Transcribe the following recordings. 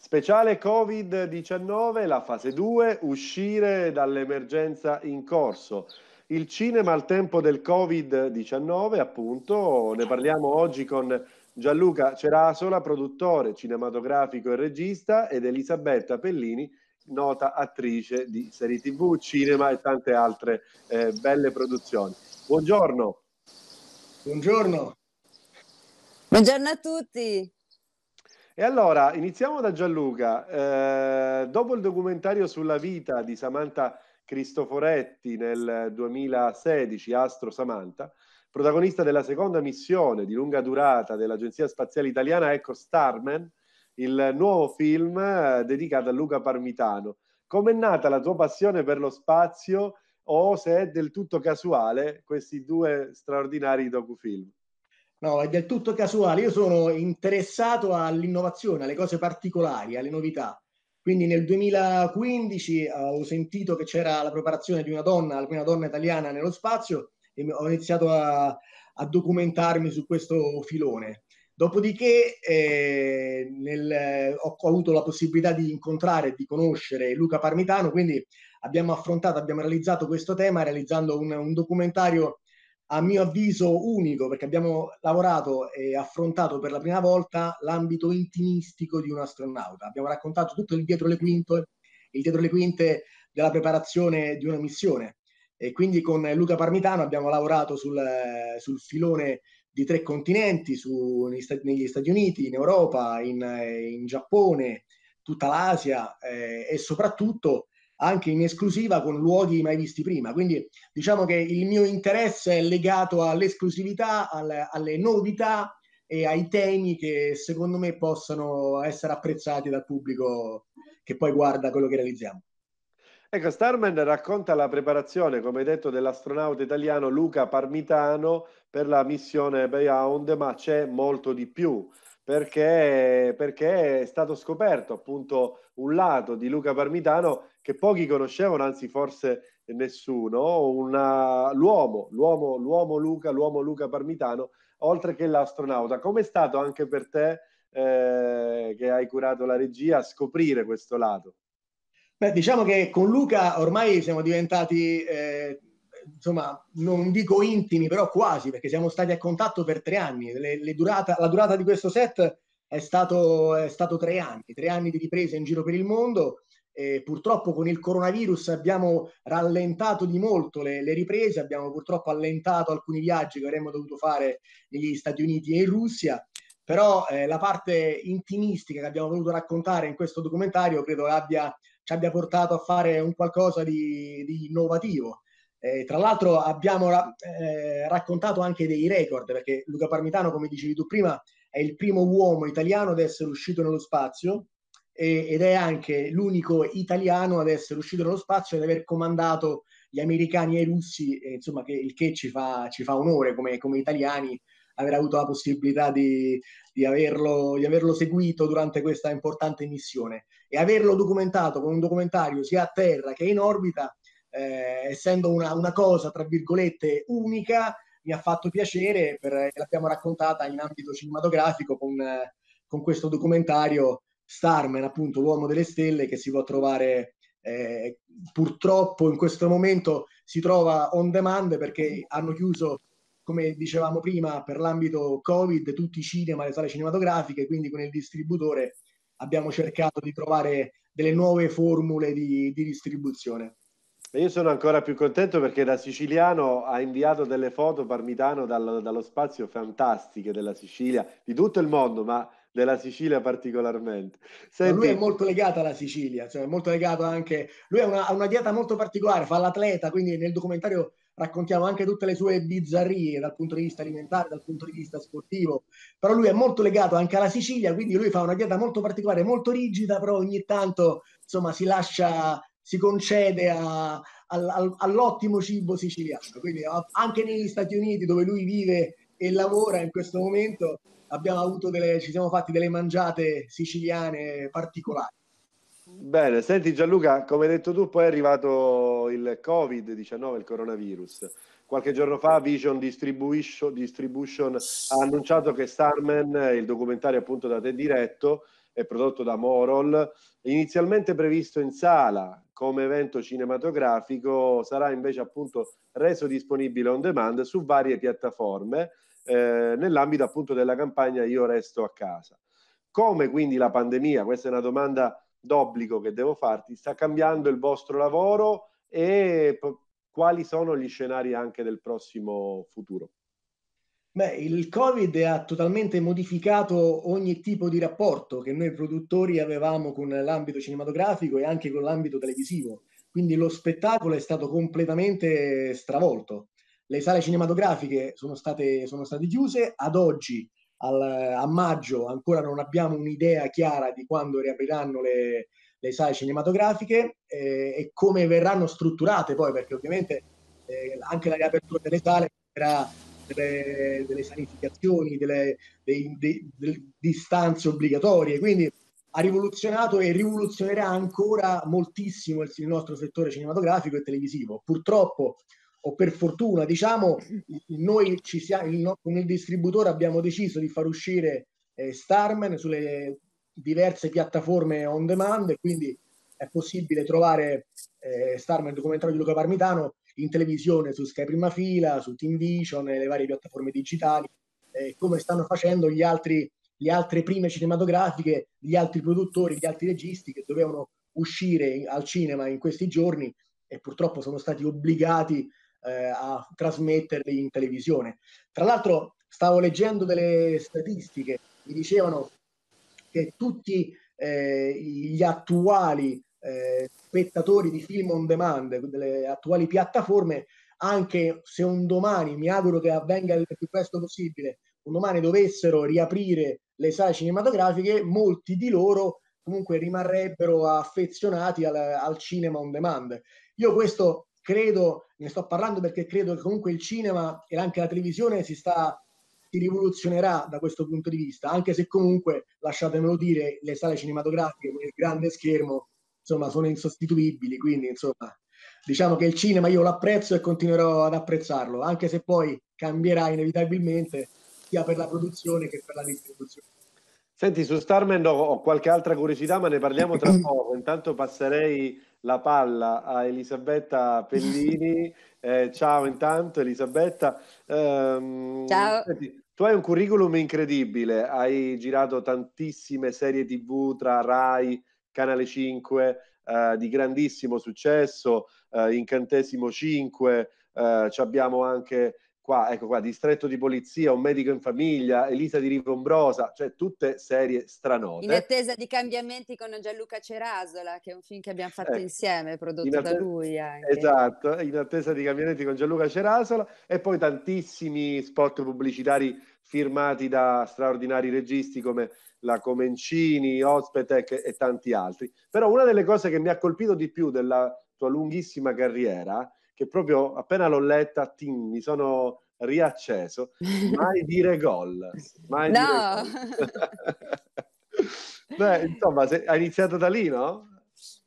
Speciale Covid-19, la fase 2, uscire dall'emergenza in corso. Il cinema al tempo del Covid-19, appunto, ne parliamo oggi con Gianluca Cerasola, produttore cinematografico e regista, ed Elisabetta Pellini, nota attrice di serie TV, cinema e tante altre eh, belle produzioni. Buongiorno. Buongiorno. Buongiorno a tutti. E allora iniziamo da Gianluca. Eh, dopo il documentario sulla vita di Samantha Cristoforetti nel 2016, Astro Samantha, protagonista della seconda missione di lunga durata dell'Agenzia Spaziale Italiana, ecco Starman, il nuovo film eh, dedicato a Luca Parmitano. Com'è nata la tua passione per lo spazio o se è del tutto casuale questi due straordinari docufilm? No, è del tutto casuale. Io sono interessato all'innovazione, alle cose particolari, alle novità. Quindi nel 2015 eh, ho sentito che c'era la preparazione di una donna, la prima donna italiana nello spazio, e ho iniziato a, a documentarmi su questo filone. Dopodiché eh, nel, ho, ho, avuto la possibilità di incontrare e di conoscere Luca Parmitano, quindi abbiamo affrontato, abbiamo realizzato questo tema realizzando un, un documentario a mio avviso unico, perché abbiamo lavorato e affrontato per la prima volta l'ambito intimistico di un astronauta. Abbiamo raccontato tutto il dietro le quinte, il dietro le quinte della preparazione di una missione. E quindi con Luca Parmitano abbiamo lavorato sul, sul filone di tre continenti, su, negli, Stati, negli, Stati Uniti, in Europa, in, in Giappone, tutta l'Asia eh, e soprattutto anche in esclusiva con luoghi mai visti prima. Quindi diciamo che il mio interesse è legato all'esclusività, alle, alle novità e ai temi che secondo me possono essere apprezzati dal pubblico che poi guarda quello che realizziamo. Ecco, Starman racconta la preparazione, come detto, dell'astronauta italiano Luca Parmitano per la missione Beyond, ma c'è molto di più. Perché, perché, è stato scoperto appunto un lato di Luca Parmitano che pochi conoscevano, anzi forse nessuno, una, l'uomo, l'uomo, l'uomo Luca, l'uomo Luca Parmitano, oltre che l'astronauta. Com'è stato anche per te, eh, che hai curato la regia, scoprire questo lato? Beh, diciamo che con Luca ormai siamo diventati, eh, insomma, non dico intimi, però quasi, perché siamo stati a contatto per tre anni. Le, le durata, la durata di questo set è stato, è stato tre anni, tre anni di riprese in giro per il mondo eh, purtroppo con il coronavirus abbiamo rallentato di molto le, le, riprese, abbiamo purtroppo allentato alcuni viaggi che avremmo dovuto fare negli Stati Uniti e in Russia, però eh, la parte intimistica che abbiamo voluto raccontare in questo documentario credo abbia, ci abbia portato a fare un qualcosa di, di innovativo. Eh, tra l'altro abbiamo ra- eh, raccontato anche dei record, perché Luca Parmitano, come dicevi tu prima, è il primo uomo italiano ad essere uscito nello spazio, ed è anche l'unico italiano ad essere uscito dallo spazio e ad aver comandato gli americani e i russi, eh, insomma, che, il che ci fa, ci fa onore come, come italiani aver avuto la possibilità di, di, averlo, di, averlo, seguito durante questa importante missione e averlo documentato con un documentario sia a terra che in orbita, eh, essendo una, una, cosa tra virgolette unica, mi ha fatto piacere perché l'abbiamo raccontata in ambito cinematografico con, con questo documentario Starman, appunto l'uomo delle stelle, che si può trovare eh, purtroppo in questo momento si trova on demand perché hanno chiuso, come dicevamo prima, per l'ambito Covid tutti i cinema, le sale cinematografiche, quindi con il distributore abbiamo cercato di trovare delle nuove formule di, di distribuzione. Io sono ancora più contento perché da siciliano ha inviato delle foto Parmitano dal, dallo spazio fantastiche della Sicilia, di tutto il mondo, ma della Sicilia particolarmente. Senti... Lui è molto legato alla Sicilia, cioè è molto legato anche... Lui ha una, una, dieta molto particolare, fa l'atleta, quindi nel documentario raccontiamo anche tutte le sue bizzarrie dal punto di vista alimentare, dal punto di vista sportivo, però lui è molto legato anche alla Sicilia, quindi lui fa una dieta molto particolare, molto rigida, però ogni tanto insomma si lascia, si concede a, all'ottimo cibo siciliano. Quindi anche negli Stati Uniti dove lui vive e lavora in questo momento abbiamo avuto delle, ci siamo fatti delle mangiate siciliane particolari. Bene, senti Gianluca, come hai detto tu, poi è arrivato il Covid-19, il coronavirus. Qualche giorno fa Vision Distribution, Distribution ha annunciato che Starman, il documentario appunto da te diretto, è prodotto da Morol, inizialmente previsto in sala come evento cinematografico, sarà invece appunto reso disponibile on demand su varie piattaforme eh, nell'ambito appunto della campagna Io resto a casa. Come quindi la pandemia, questa è una domanda d'obbligo che devo farti, sta cambiando il vostro lavoro e quali sono gli scenari anche del prossimo futuro? Beh, il Covid ha totalmente modificato ogni tipo di rapporto che noi produttori avevamo con l'ambito cinematografico e anche con l'ambito televisivo. Quindi lo spettacolo è stato completamente stravolto le sale cinematografiche sono state, sono state chiuse, ad oggi al, a maggio ancora non abbiamo un'idea chiara di quando riapriranno le, le sale cinematografiche eh, e come verranno strutturate poi, perché ovviamente eh, anche la riapertura delle sale sarà delle, delle sanificazioni, delle, dei, dei, delle, distanze obbligatorie, quindi ha rivoluzionato e rivoluzionerà ancora moltissimo il, il nostro settore cinematografico e televisivo. Purtroppo o per fortuna, diciamo, mm. noi ci siamo, il, con il distributore abbiamo deciso di far uscire eh, Starman sulle diverse piattaforme on demand e quindi è possibile trovare eh, Starman, il documentario di Luca Parmitano, in televisione su Sky Prima Fila, su Team Vision, le varie piattaforme digitali, eh, come stanno facendo gli altri, le altre prime cinematografiche, gli altri produttori, gli altri registi che dovevano uscire in, al cinema in questi giorni e purtroppo sono stati obbligati eh, a trasmetterli in televisione. Tra l'altro stavo leggendo delle statistiche, mi dicevano che tutti eh, gli attuali eh, spettatori di film on demand, delle attuali piattaforme, anche se un domani, mi auguro che avvenga il più presto possibile, un domani dovessero riaprire le sale cinematografiche, molti di loro comunque rimarrebbero affezionati al, al cinema on demand. Io questo credo, ne sto parlando perché credo che comunque il cinema e anche la televisione si sta si rivoluzionerà da questo punto di vista, anche se comunque, lasciatemelo dire, le sale cinematografiche con il grande schermo, insomma, sono insostituibili, quindi insomma, diciamo che il cinema io l'apprezzo e continuerò ad apprezzarlo, anche se poi cambierà inevitabilmente sia per la produzione che per la distribuzione. Senti, su Starman ho, qualche altra curiosità, ma ne parliamo tra poco. Intanto passerei la palla a Elisabetta Pellini. Eh, ciao intanto Elisabetta. Um, ciao. Senti, tu hai un curriculum incredibile, hai girato tantissime serie tv tra Rai, Canale 5, eh, di grandissimo successo, eh, Incantesimo 5, eh, ci abbiamo anche qua, ecco qua, Distretto di Polizia, Un Medico in Famiglia, Elisa di Ricombrosa, cioè tutte serie stranote. In attesa di cambiamenti con Gianluca Cerasola, che è un film che abbiamo fatto eh, insieme, prodotto in attesa, da lui anche. Esatto, in attesa di cambiamenti con Gianluca Cerasola e poi tantissimi spot pubblicitari firmati da straordinari registi come la Comencini, Ospetec e tanti altri. Però una delle cose che mi ha colpito di più della tua lunghissima carriera che proprio appena l'ho letta, ting, mi sono riacceso. Mai dire gol. Mai no! Dire gol. Beh, insomma, se, hai iniziato da lì, no?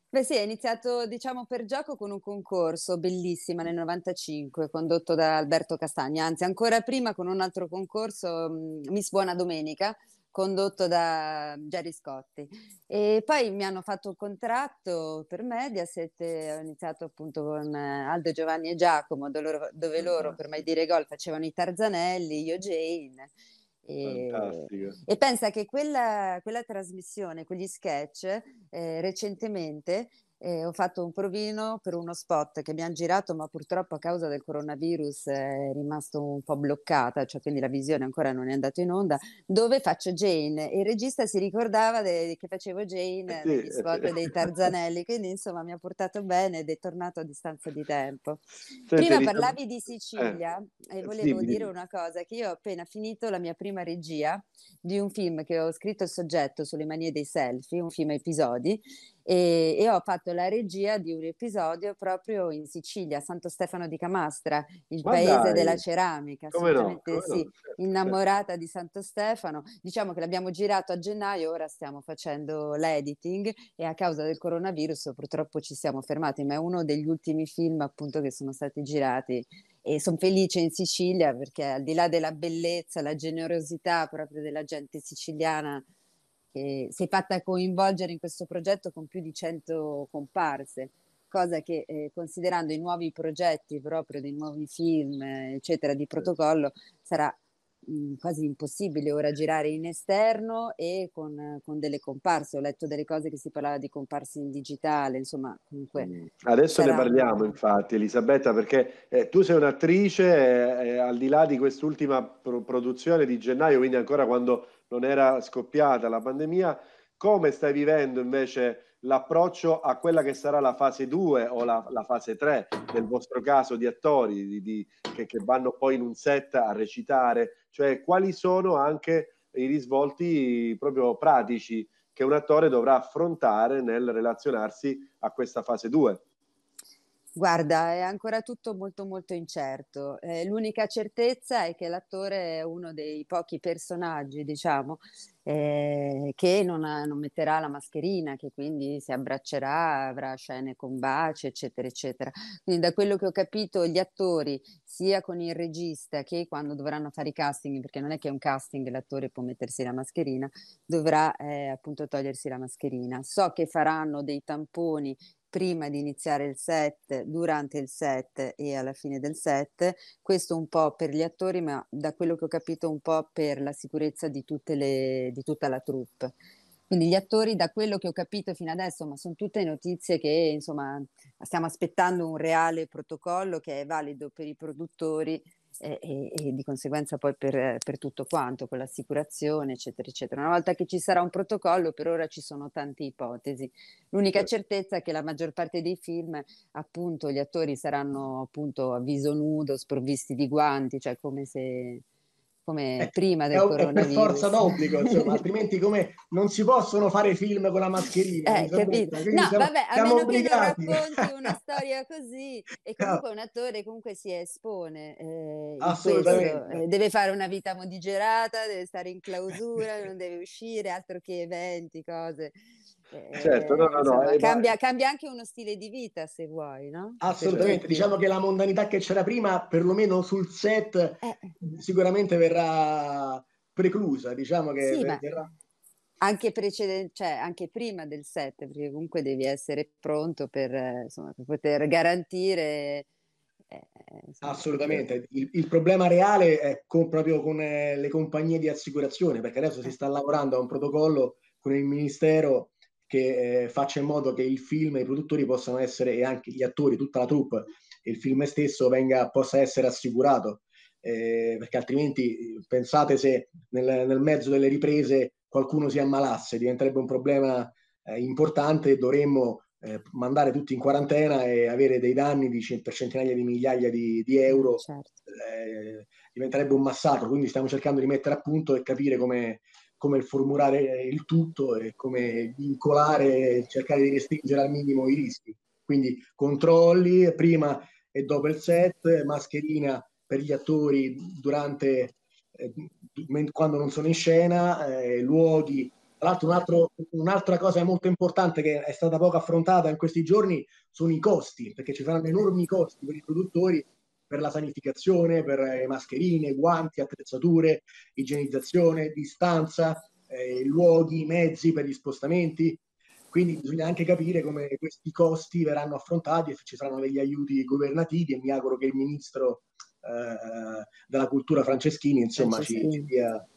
Beh sì, è iniziato diciamo per gioco con un concorso bellissimo nel 95 condotto da Alberto Castagna, anzi ancora prima con un altro concorso, mm, Miss Buona Domenica, condotto da Jerry Scotti. E poi mi hanno fatto un contratto per Mediaset, ho iniziato appunto con Aldo, Giovanni e Giacomo, loro, dove mm-hmm. loro per mai dire gol facevano i Tarzanelli, io Jane. E, e, pensa che quella, quella trasmissione, quegli sketch, eh, recentemente eh, ho fatto un provino per uno spot che mi hanno girato, ma purtroppo a causa del coronavirus eh, è rimasto un po' bloccata, cioè quindi la visione ancora non è andata in onda, dove faccio Jane. Il regista si ricordava de- che facevo Jane negli eh eh spot dei Tarzanelli, quindi insomma mi ha portato bene ed è tornato a distanza di tempo. Senti, Prima parlavi di Sicilia eh, e volevo sì, dire una cosa, che io ho appena finito la mia prima regia di un film che ho scritto il soggetto sulle manie dei selfie, un film a episodi, e, e, ho fatto la regia di un episodio proprio in Sicilia, Santo Stefano di Camastra, il Ma paese dai. della ceramica, come assolutamente no, sì, no. Certo, certo. innamorata di Santo Stefano. Diciamo che l'abbiamo girato a gennaio, ora stiamo facendo l'editing e a causa del coronavirus purtroppo ci siamo fermati, ma è uno degli ultimi film appunto che sono stati girati e sono felice in Sicilia perché al di là della bellezza, la generosità proprio della gente siciliana che sei fatta coinvolgere in questo progetto con più di 100 comparse, cosa che eh, considerando i nuovi progetti proprio dei nuovi film, eh, eccetera, di protocollo, sarà quasi impossibile ora girare in esterno e con, con, delle comparse. Ho letto delle cose che si parlava di comparse in digitale, insomma, comunque. Mm. Adesso sarà... ne parliamo, infatti, Elisabetta, perché eh, tu sei un'attrice, eh, eh, al di là di quest'ultima pro- produzione di gennaio, quindi ancora quando non era scoppiata la pandemia, come stai vivendo invece l'approccio a quella che sarà la fase 2 o la, la fase 3, nel vostro caso di attori di, di, che, che, vanno poi in un set a recitare, cioè quali sono anche i risvolti proprio pratici che un attore dovrà affrontare nel relazionarsi a questa fase 2? Guarda, è ancora tutto molto molto incerto. Eh, l'unica certezza è che l'attore è uno dei pochi personaggi, diciamo, eh, che non, ha, non, metterà la mascherina, che quindi si abbraccerà, avrà scene con baci, eccetera, eccetera. Quindi da quello che ho capito, gli attori, sia con il regista che quando dovranno fare i casting, perché non è che è un casting, l'attore può mettersi la mascherina, dovrà eh, appunto togliersi la mascherina. So che faranno dei tamponi prima di iniziare il set, durante il set e alla fine del set, questo un po' per gli attori, ma da quello che ho capito un po' per la sicurezza di, le, di tutta la troupe. Quindi gli attori, da quello che ho capito fino adesso, ma sono tutte notizie che insomma stiamo aspettando un reale protocollo che è valido per i produttori e, e di conseguenza poi per, per, tutto quanto, con l'assicurazione, eccetera, eccetera. Una volta che ci sarà un protocollo, per ora ci sono tante ipotesi. L'unica certezza è che la maggior parte dei film, appunto, gli attori saranno appunto a viso nudo, sprovvisti di guanti, cioè come se come eh, prima del è, coronavirus. È per forza d'obbligo, insomma, altrimenti come non si possono fare film con la mascherina. Eh, capito. No, siamo, vabbè, a meno obbligati. che non racconti una storia così e comunque no. un attore comunque si espone. Eh, Assolutamente. eh, deve fare una vita modigerata, deve stare in clausura, non deve uscire, altro che eventi, cose. Certo, no, no, no, eh, eh, cambia, cambia, anche uno stile di vita se vuoi, no? Assolutamente, diciamo che la mondanità che c'era prima, perlomeno sul set, eh. sicuramente verrà preclusa, diciamo che sì, verrà... Anche, preceden- cioè, anche prima del set, perché comunque devi essere pronto per, insomma, per poter garantire... Eh, eh Assolutamente, il, il, problema reale è con, proprio con eh, le compagnie di assicurazione, perché adesso si sta lavorando a un protocollo con il Ministero che eh, faccia in modo che il film, e i produttori possano essere e anche gli attori, tutta la troupe, il film stesso venga, possa essere assicurato. Eh, perché altrimenti pensate se nel, nel, mezzo delle riprese qualcuno si ammalasse, diventerebbe un problema eh, importante, dovremmo eh, mandare tutti in quarantena e avere dei danni di, per centinaia di migliaia di, di euro, certo. Eh, diventerebbe un massacro, quindi stiamo cercando di mettere a punto e capire come, come formulare il tutto e come vincolare, cercare di restringere al minimo i rischi. Quindi controlli prima e dopo il set, mascherina per gli attori durante, eh, quando non sono in scena, eh, luoghi. Tra l'altro un altro, un'altra cosa molto importante che è stata poco affrontata in questi giorni sono i costi, perché ci saranno enormi costi per i produttori per la sanificazione, per eh, mascherine, guanti, attrezzature, igienizzazione, distanza, eh, luoghi, mezzi per gli spostamenti. Quindi bisogna anche capire come questi costi verranno affrontati e se ci saranno degli aiuti governativi e mi auguro che il ministro eh, della cultura Franceschini insomma Franceschini. ci dia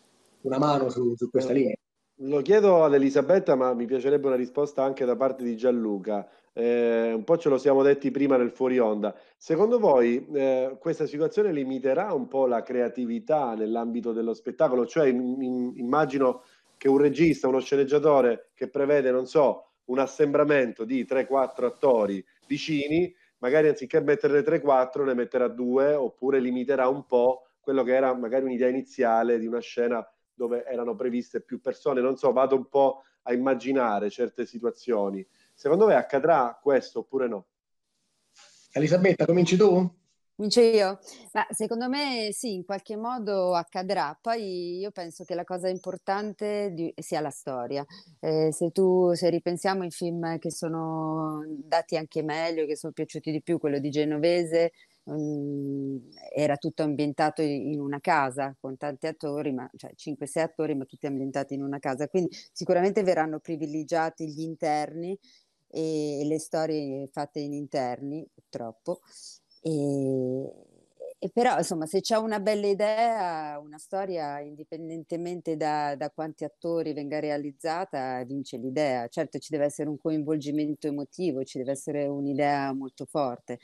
una mano su, su questa linea. Lo chiedo ad Elisabetta, ma mi piacerebbe una risposta anche da parte di Gianluca. Eh, un po' ce lo siamo detti prima nel fuori onda. Secondo voi eh, questa situazione limiterà un po' la creatività nell'ambito dello spettacolo? Cioè, in, in, immagino che un regista, uno sceneggiatore che prevede, non so, un assembramento di 3-4 attori vicini, magari anziché metterne 3-4 ne metterà due oppure limiterà un po' quello che era magari un'idea iniziale di una scena dove erano previste più persone. Non so, vado un po' a immaginare certe situazioni. Secondo me accadrà questo oppure no? Elisabetta, cominci tu? Comincio io? Ma secondo me sì, in qualche modo accadrà. Poi io penso che la cosa importante di, sia la storia. Eh, se tu, se ripensiamo ai film che sono dati anche meglio, che sono piaciuti di più, quello di Genovese, Uhm, era tutto ambientato in una casa con tanti attori, ma, cioè 5-6 attori, ma tutti ambientati in una casa. Quindi sicuramente verranno privilegiati gli interni e le storie fatte in interni, purtroppo. E, e però insomma se c'è una bella idea, una storia indipendentemente da, da, quanti attori venga realizzata, vince l'idea. Certo ci deve essere un coinvolgimento emotivo, ci deve essere un'idea molto forte,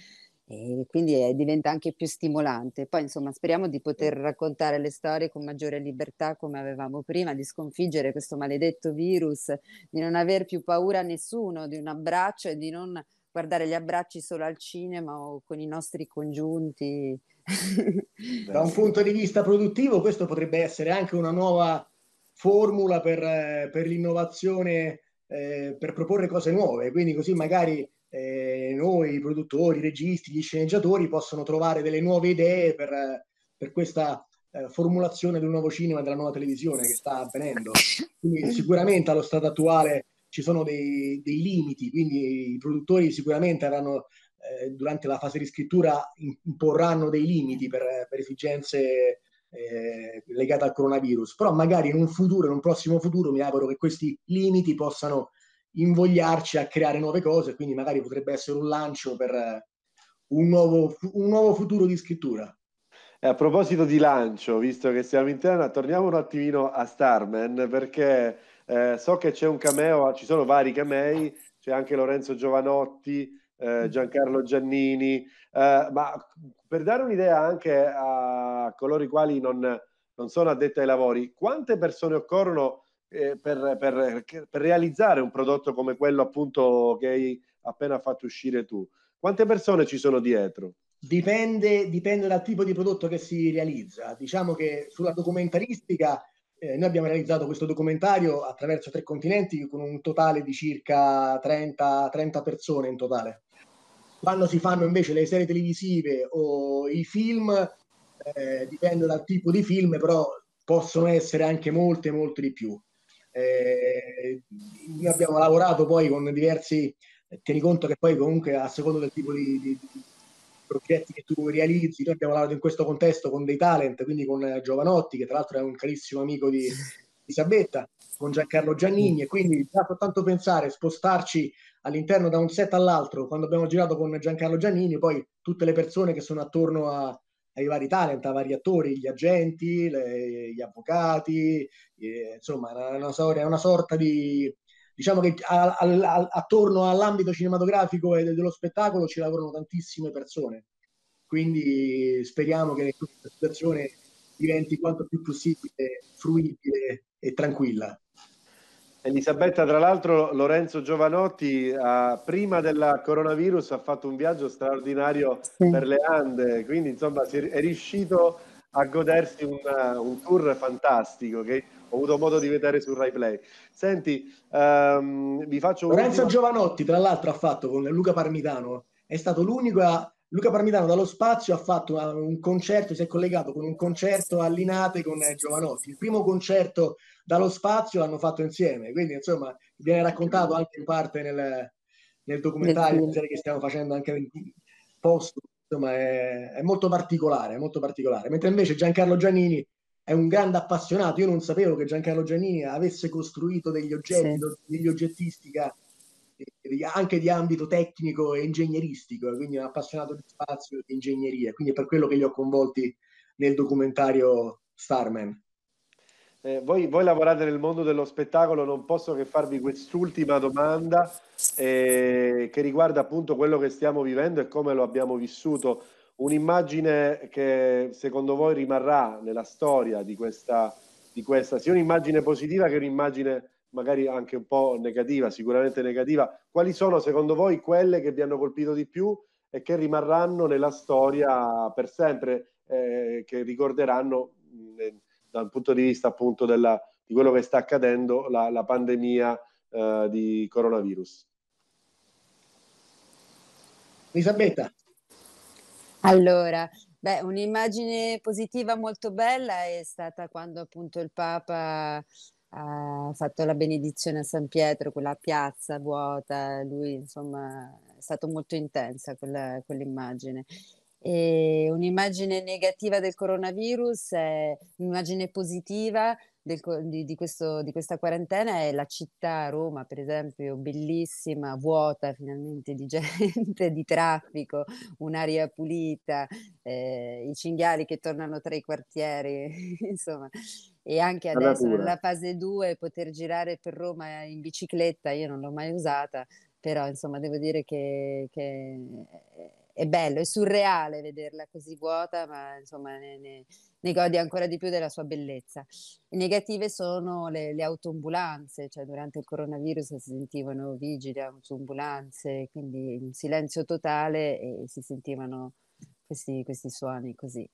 e quindi è, eh, diventa anche più stimolante. Poi insomma speriamo di poter raccontare le storie con maggiore libertà come avevamo prima, di sconfiggere questo maledetto virus, di non aver più paura a nessuno, di un abbraccio e di non guardare gli abbracci solo al cinema o con i nostri congiunti. da un punto di vista produttivo questo potrebbe essere anche una nuova formula per, eh, per l'innovazione, eh, per proporre cose nuove, quindi così magari eh, noi produttori, registi, gli sceneggiatori possono trovare delle nuove idee per, per questa eh, formulazione del nuovo cinema e della nuova televisione che sta avvenendo. Quindi sicuramente allo stato attuale ci sono dei, dei limiti, quindi i produttori sicuramente avranno, eh, durante la fase di scrittura imporranno dei limiti per, per esigenze eh, legate al coronavirus, però magari in un futuro, in un prossimo futuro, mi auguro che questi limiti possano invogliarci a creare nuove cose, quindi magari potrebbe essere un lancio per eh, un nuovo, un nuovo futuro di scrittura. E a proposito di lancio, visto che siamo in tema, torniamo un attimino a Starman perché eh, so che c'è un cameo, ah, ci sono vari camei, c'è anche Lorenzo Giovanotti, eh, mm. Giancarlo Giannini, eh, ma per dare un'idea anche a coloro i quali non, non sono addetti ai lavori, quante persone occorrono eh, per, per, per, realizzare un prodotto come quello appunto che hai appena fatto uscire tu? Quante persone ci sono dietro? Dipende, dipende dal tipo di prodotto che si realizza. Diciamo che sulla documentaristica eh, noi abbiamo realizzato questo documentario attraverso tre continenti con un totale di circa 30, 30 persone in totale. Quando si fanno invece le serie televisive o i film, eh, dipende dal tipo di film, però possono essere anche molte, molte di più. Eh, noi abbiamo lavorato poi con diversi, eh, tieni conto che poi comunque a seconda del tipo di, di, di progetti che tu realizzi, noi abbiamo lavorato in questo contesto con dei talent, quindi con eh, Giovanotti, che tra l'altro è un carissimo amico di, Isabetta, con Giancarlo Giannini, mm. e quindi già soltanto pensare, spostarci all'interno da un set all'altro, quando abbiamo girato con Giancarlo Giannini, poi tutte le persone che sono attorno a, ai vari talent, ai vari attori, gli agenti, le, gli avvocati, eh, insomma è una, una, una, sorta di... Diciamo che a, a, attorno all'ambito cinematografico e dello spettacolo ci lavorano tantissime persone, quindi speriamo che questa situazione diventi quanto più possibile fruibile e tranquilla. Elisabetta, tra l'altro Lorenzo Giovanotti ah, prima del coronavirus ha fatto un viaggio straordinario sì. per le Ande, quindi insomma è riuscito a godersi un, un tour fantastico che ho avuto modo di vedere su Rai Play. Senti, um, vi faccio un... Lorenzo Giovanotti tra l'altro ha fatto con Luca Parmitano, è stato l'unico a Luca Parmitano dallo spazio ha fatto un concerto, si è collegato con un concerto all'Inate con eh, Giovanotti. Il primo concerto dallo spazio l'hanno fatto insieme, quindi insomma viene raccontato anche in parte nel, nel documentario nel che stiamo facendo anche in posto. Insomma, è, è, molto particolare, è molto particolare. Mentre invece Giancarlo Giannini è un grande appassionato. Io non sapevo che Giancarlo Giannini avesse costruito degli oggetti, sì. degli oggettistica anche di ambito tecnico e ingegneristico, quindi un appassionato di spazio e di ingegneria, quindi è per quello che li ho coinvolti nel documentario Starman. Eh, voi, voi, lavorate nel mondo dello spettacolo, non posso che farvi quest'ultima domanda eh, che riguarda appunto quello che stiamo vivendo e come lo abbiamo vissuto. Un'immagine che secondo voi rimarrà nella storia di questa, di questa sia un'immagine positiva che un'immagine magari anche un po' negativa, sicuramente negativa, quali sono secondo voi quelle che vi hanno colpito di più e che rimarranno nella storia per sempre, eh, che ricorderanno mh, eh, dal punto di vista appunto della, di quello che sta accadendo, la, la pandemia eh, di coronavirus? Elisabetta. Allora, Beh, un'immagine positiva molto bella è stata quando appunto il Papa ha fatto la benedizione a San Pietro, quella piazza vuota, lui insomma è stata molto intensa quella, quell'immagine. E un'immagine negativa del coronavirus è un'immagine positiva del, di, di, questo, di, questa quarantena è la città Roma, per esempio, bellissima, vuota finalmente di gente, di traffico, un'aria pulita, eh, i cinghiali che tornano tra i quartieri, insomma. E anche adesso nella fase 2 poter girare per Roma in bicicletta, io non l'ho mai usata, però insomma devo dire che, che è bello, è surreale vederla così vuota, ma insomma ne, ne ne godi ancora di più della sua bellezza. Negative sono le, le autoambulanze, cioè durante il coronavirus si sentivano vigili, autoambulanze, quindi un silenzio totale e si sentivano questi, questi suoni così.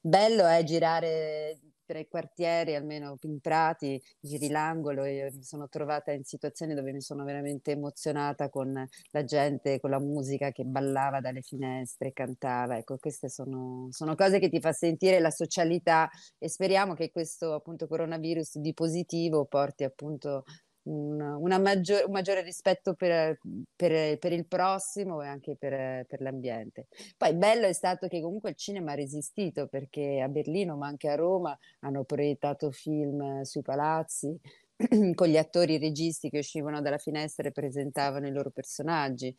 Bello è eh, girare tra i quartieri, almeno in Prati, giri l'angolo e mi sono trovata in situazioni dove mi sono veramente emozionata con la gente, con la musica che ballava dalle finestre, cantava. Ecco, queste sono, sono cose che ti fa sentire la socialità e speriamo che questo appunto coronavirus di positivo porti appunto un, maggior, un, maggiore rispetto per, per, per, il prossimo e anche per, per, l'ambiente. Poi bello è stato che comunque il cinema ha resistito perché a Berlino ma anche a Roma hanno proiettato film sui palazzi con gli attori e registi che uscivano dalla finestra e presentavano i loro personaggi.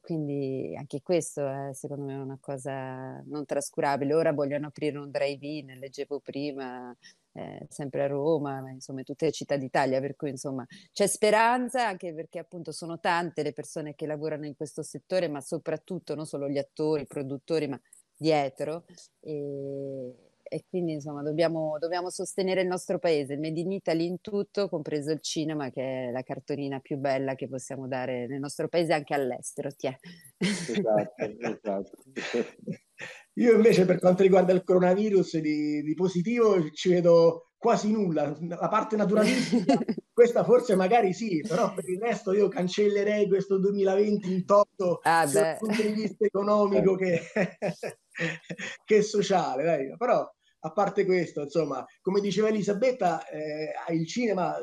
quindi anche questo è secondo me una cosa non trascurabile. Ora vogliono aprire un drive-in, leggevo prima, eh, sempre a Roma, insomma in tutte le città d'Italia, per cui insomma c'è speranza anche perché appunto sono tante le persone che lavorano in questo settore, ma soprattutto non solo gli attori, i produttori, ma dietro e, e quindi insomma dobbiamo, dobbiamo, sostenere il nostro paese, il Made in Italy in tutto, compreso il cinema che è la cartolina più bella che possiamo dare nel nostro paese anche all'estero. Tiè. Esatto, esatto. Io invece per quanto riguarda il coronavirus di, di positivo ci vedo quasi nulla, la parte naturalistica, questa forse magari sì, però per il resto io cancellerei questo 2020 in toto ah, dal punto di vista economico che, che sociale, dai. però a parte questo, insomma, come diceva Elisabetta, eh, il cinema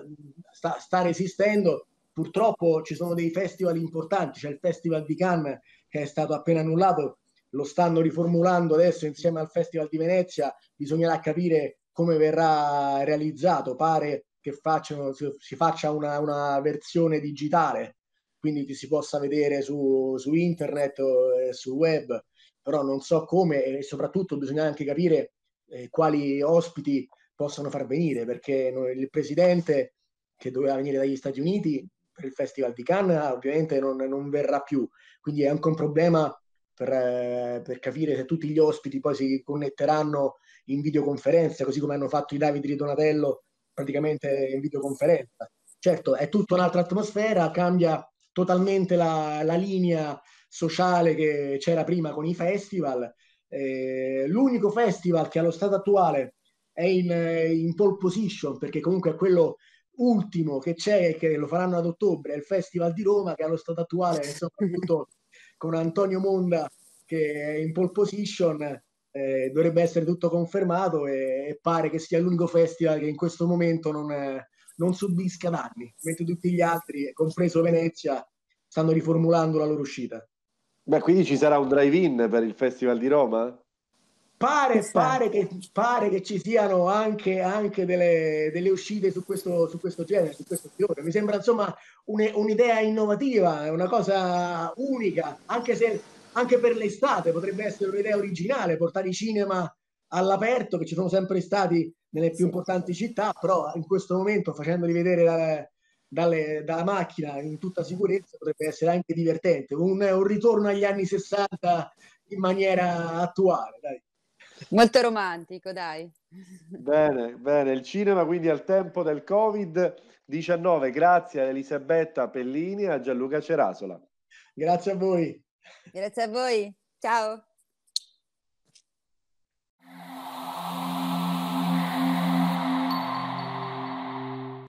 sta, sta resistendo, purtroppo ci sono dei festival importanti, c'è il Festival di Cannes che è stato appena annullato, lo stanno riformulando adesso insieme al Festival di Venezia, bisognerà capire come verrà realizzato, pare che facciano, si faccia una, una versione digitale, quindi ti si possa vedere su, su internet e eh, sul web, però non so come e soprattutto bisogna anche capire eh, quali ospiti possono far venire, perché il presidente che doveva venire dagli Stati Uniti per il Festival di Cannes ovviamente non, non verrà più, quindi è anche un problema per, eh, per, capire se tutti gli ospiti poi si connetteranno in videoconferenza, così come hanno fatto i Davide di Donatello praticamente in videoconferenza. Certo, è tutta un'altra atmosfera, cambia totalmente la, la linea sociale che c'era prima con i festival. Eh, l'unico festival che allo stato attuale è in, eh, in pole position, perché comunque è quello ultimo che c'è e che lo faranno ad ottobre, è il Festival di Roma, che allo stato attuale è soprattutto con Antonio Monda che è in pole position, eh, dovrebbe essere tutto confermato e, e, pare che sia l'unico festival che in questo momento non, eh, non subisca danni, mentre tutti gli altri, compreso Venezia, stanno riformulando la loro uscita. Beh, quindi ci sarà un drive-in per il Festival di Roma? Pare, pare, che, pare, che, ci siano anche, anche delle, delle, uscite su questo, su questo, genere, su questo fiore. Mi sembra insomma un, un'idea innovativa, una cosa unica, anche se anche per l'estate potrebbe essere un'idea originale, portare i cinema all'aperto, che ci sono sempre stati nelle più importanti città, però in questo momento facendoli vedere da, dalle, dalla macchina in tutta sicurezza potrebbe essere anche divertente, un, un ritorno agli anni 60 in maniera attuale. Dai. Molto romantico, dai. Bene, bene. Il cinema quindi al tempo del Covid-19. Grazie a Elisabetta Pellini e a Gianluca Cerasola. Grazie a voi. Grazie a voi. Ciao.